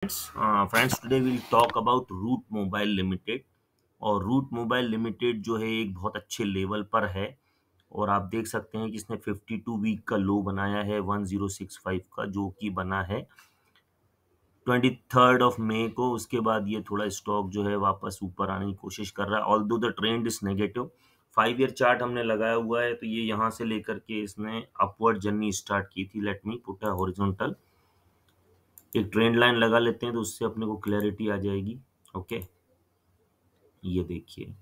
friends uh, friends today we'll talk about root mobile limited और root mobile limited जो है एक बहुत अच्छे लेवल पर है और आप देख सकते हैं कि इसने 52 वीक का लो बनाया है 1065 का जो कि बना है 23rd ऑफ मई को उसके बाद ये थोड़ा स्टॉक जो है वापस ऊपर आने की कोशिश कर रहा है although the trend is negative five year chart हमने लगाया हुआ है तो ये यहाँ से लेकर के इसने अपवर्ड जर्नी स्टार्ट की थी लेट मी पुट है हॉरिजॉन्टल एक ट्रेंड लाइन लगा लेते हैं तो उससे अपने को क्लैरिटी आ जाएगी ओके ये देखिए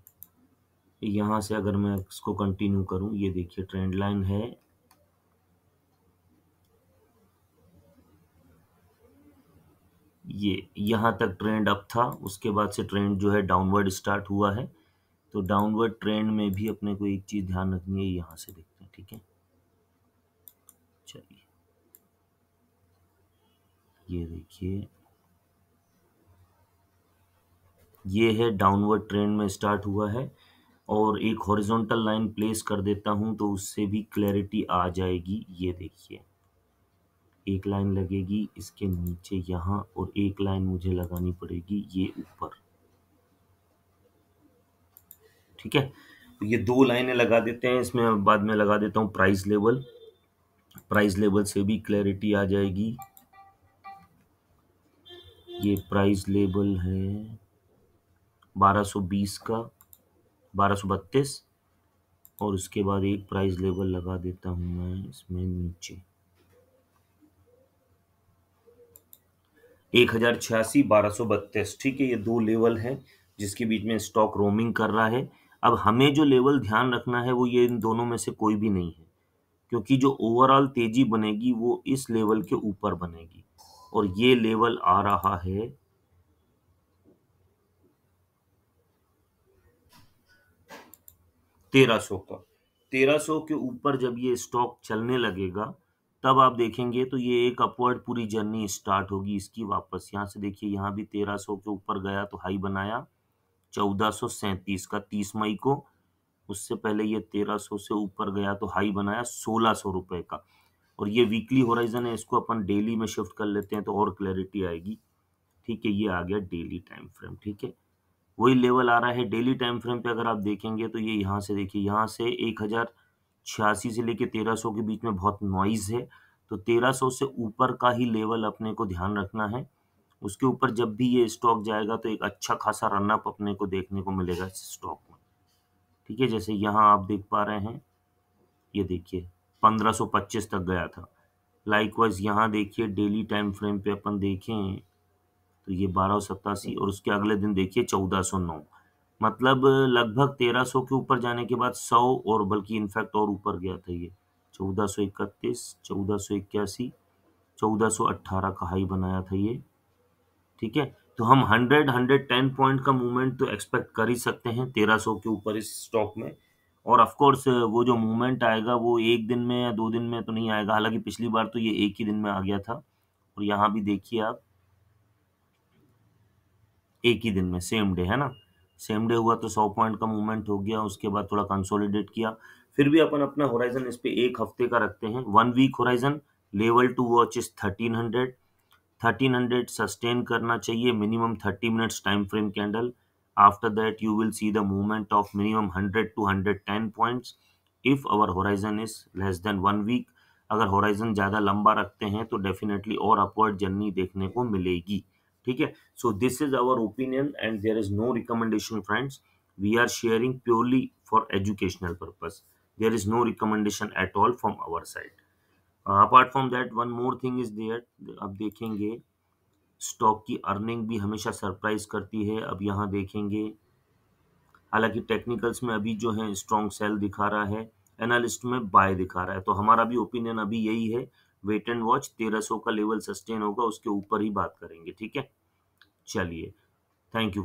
यहाँ से अगर मैं इसको कंटिन्यू करूँ ये देखिए ट्रेंड लाइन है ये यहाँ तक ट्रेंड अप था उसके बाद से ट्रेंड जो है डाउनवर्ड स्टार्ट हुआ है तो डाउनवर्ड ट्रेंड में भी अपने को एक चीज़ ध्यान रखनी है यहाँ से देखते हैं ठीक है चलिए ये देखिए ये है डाउनवर्ड ट्रेंड में स्टार्ट हुआ है और एक हॉरिजॉन्टल लाइन प्लेस कर देता हूँ तो उससे भी क्लैरिटी आ जाएगी ये देखिए एक लाइन लगेगी इसके नीचे यहाँ और एक लाइन मुझे लगानी पड़ेगी ये ऊपर ठीक है तो ये दो लाइनें लगा देते हैं इसमें बाद में लगा देता हूँ प्राइस लेवल प्राइस लेवल से भी क्लैरिटी आ जाएगी ये प्राइस लेबल है 1220 का 1232 और उसके बाद एक प्राइस लेबल लगा देता हूँ मैं इसमें नीचे एक हज़ार छियासी बारह सौ बत्तीस ठीक है ये दो लेवल हैं जिसके बीच में स्टॉक रोमिंग कर रहा है अब हमें जो लेवल ध्यान रखना है वो ये इन दोनों में से कोई भी नहीं है क्योंकि जो ओवरऑल तेज़ी बनेगी वो इस लेवल के ऊपर बनेगी और ये लेवल आ रहा है तेरह सौ का तेरह सौ के ऊपर जब ये स्टॉक चलने लगेगा तब आप देखेंगे तो ये एक अपवर्ड पूरी जर्नी स्टार्ट होगी इसकी वापस यहां से देखिए यहां भी तेरह सौ के ऊपर गया तो हाई बनाया चौदह सौ सैंतीस का तीस मई को उससे पहले ये तेरह सौ से ऊपर गया तो हाई बनाया सोलह सौ रुपये का और ये वीकली होराइजन है इसको अपन डेली में शिफ्ट कर लेते हैं तो और क्लैरिटी आएगी ठीक है ये आ गया डेली टाइम फ्रेम ठीक है वही लेवल आ रहा है डेली टाइम फ्रेम पे अगर आप देखेंगे तो ये यहाँ से देखिए यहाँ से एक हज़ार छियासी से लेके तेरह सौ के बीच में बहुत नॉइज़ है तो तेरह सौ से ऊपर का ही लेवल अपने को ध्यान रखना है उसके ऊपर जब भी ये स्टॉक जाएगा तो एक अच्छा खासा रनअप अपने को देखने को मिलेगा इस स्टॉक में ठीक है जैसे यहाँ आप देख पा रहे हैं ये देखिए 1525 तक गया था लाइकवाइज यहाँ देखिए डेली टाइम फ्रेम पे अपन देखें तो ये बारह सतासी और उसके अगले दिन देखिए चौदह सौ नौ मतलब लगभग तेरह सौ के ऊपर जाने के बाद सौ और बल्कि इनफैक्ट और ऊपर गया था ये चौदह सौ इकतीस चौदह सौ इक्यासी चौदह सौ अट्ठारह का हाई बनाया था ये ठीक है तो हम हंड्रेड हंड्रेड टेन पॉइंट का मूवमेंट तो एक्सपेक्ट कर ही सकते हैं तेरह सौ के ऊपर इस स्टॉक में और ऑफ कोर्स वो जो मूवमेंट आएगा वो एक दिन में या दो दिन में तो नहीं आएगा हालांकि पिछली बार तो ये एक ही दिन में आ गया था और यहाँ भी देखिए आप एक ही दिन में सेम डे है ना सेम डे हुआ तो सौ पॉइंट का मूवमेंट हो गया उसके बाद थोड़ा कंसोलिडेट किया फिर भी अपन अपना होराइजन इस पर एक हफ्ते का रखते हैं one week horizon level to watch is thirteen hundred thirteen hundred sustain करना चाहिए minimum thirty minutes time frame candle after that you will see the movement of minimum 100 to 110 points if our horizon is less than one week अगर horizon ज़्यादा लंबा रखते हैं तो definitely और upward journey देखने को मिलेगी ठीक है so this is our opinion and there is no recommendation friends we are sharing purely for educational purpose there is no recommendation at all from our side apart from that one more thing is there आप देखेंगे stock की earning भी हमेशा surprise करती है अब यहाँ देखेंगे हालांकि टेक्निकल्स में अभी जो है स्ट्रॉन्ग सेल दिखा रहा है एनालिस्ट में बाय दिखा रहा है तो हमारा भी ओपिनियन अभी यही है वेट एंड वॉच तेरह का लेवल सस्टेन होगा उसके ऊपर ही बात करेंगे ठीक है चलिए थैंक यू